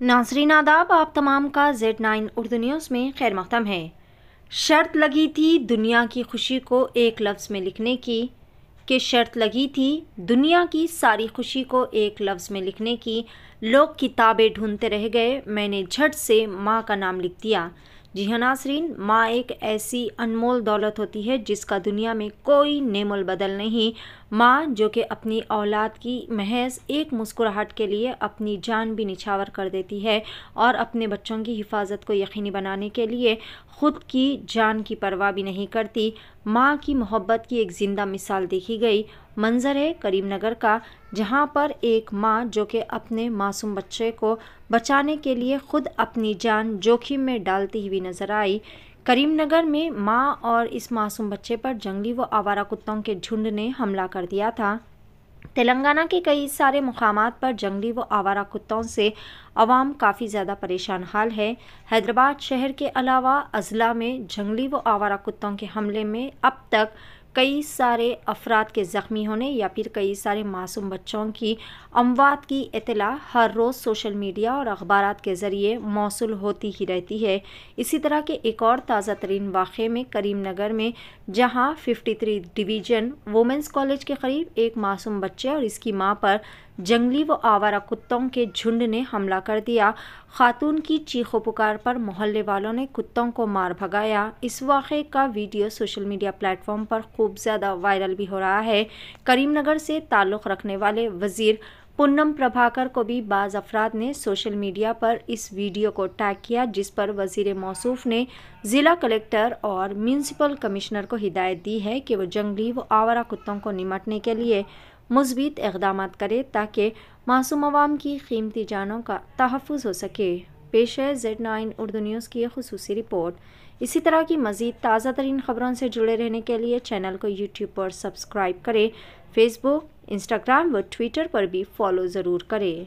नासरीन आदाब आप तमाम का जेड नाइन उर्दू न्यूज़ में खैर मकदम है शर्त लगी थी दुनिया की खुशी को एक लफ्ज़ में लिखने की कि शर्त लगी थी दुनिया की सारी खुशी को एक लफ्ज़ में लिखने की लोग किताबें ढूंढते रह गए मैंने झट से माँ का नाम लिख दिया जी हाँ नासरीन माँ एक ऐसी अनमोल दौलत होती है जिसका दुनिया में कोई नेमल बदल नहीं माँ जो कि अपनी औलाद की महज एक मुस्कुराहट के लिए अपनी जान भी निछावर कर देती है और अपने बच्चों की हिफाजत को यकीनी बनाने के लिए ख़ुद की जान की परवाह भी नहीं करती माँ की मोहब्बत की एक ज़िंदा मिसाल देखी गई मंज़र है करीमनगर का जहाँ पर एक माँ जो कि अपने मासूम बच्चे को बचाने के लिए ख़ुद अपनी जान जोखिम में डालती हुई नज़र आई करीमनगर में मां और इस मासूम बच्चे पर जंगली व आवारा कुत्तों के झुंड ने हमला कर दिया था तेलंगाना के कई सारे मकाम पर जंगली व आवारा कुत्तों से आवाम काफ़ी ज़्यादा परेशान हाल है हैदराबाद शहर के अलावा अजला में जंगली व आवारा कुत्तों के हमले में अब तक कई सारे अफराद के ज़ख्मी होने या फिर कई सारे मासूम बच्चों की अमवात की इतला हर रोज़ सोशल मीडिया और अखबार के ज़रिए मौसू होती ही रहती है इसी तरह के एक और ताज़ा तरीन वाक़े में करीम नगर में जहाँ fifty three division women's college के करीब एक मासूम बच्चे और इसकी माँ पर जंगली व आवारा कुत्तों के झुंड ने हमला कर दिया खातून की चीखों पुकार पर मोहल्ले वालों ने कुत्तों को मार भगाया इस वाक़े का वीडियो सोशल मीडिया प्लेटफॉर्म पर खूब ज़्यादा वायरल भी हो रहा है करीमनगर से ताल्लुक़ रखने वाले वज़ीर पूनम प्रभाकर को भी बाज़ अफराद ने सोशल मीडिया पर इस वीडियो को टैग किया जिस पर वजीर मौसूफ ने ज़िला कलेक्टर और म्यूनसिपल कमिश्नर को हिदायत दी है कि वो जंगली व आवारा कुत्तों को निमटने के लिए मुस्बित इकदाम करे ताकि मासूम आवाम की कीमती जानों का तहफ़ हो सके पेश है जेड नाइन उर्दू न्यूज़ की खसूस रिपोर्ट इसी तरह की मज़ीद ताज़ा तरीन ख़बरों से जुड़े रहने के लिए चैनल को यूट्यूब पर सब्सक्राइब करें फेसबुक इंस्टाग्राम व ट्विटर पर भी फॉलो ज़रूर करें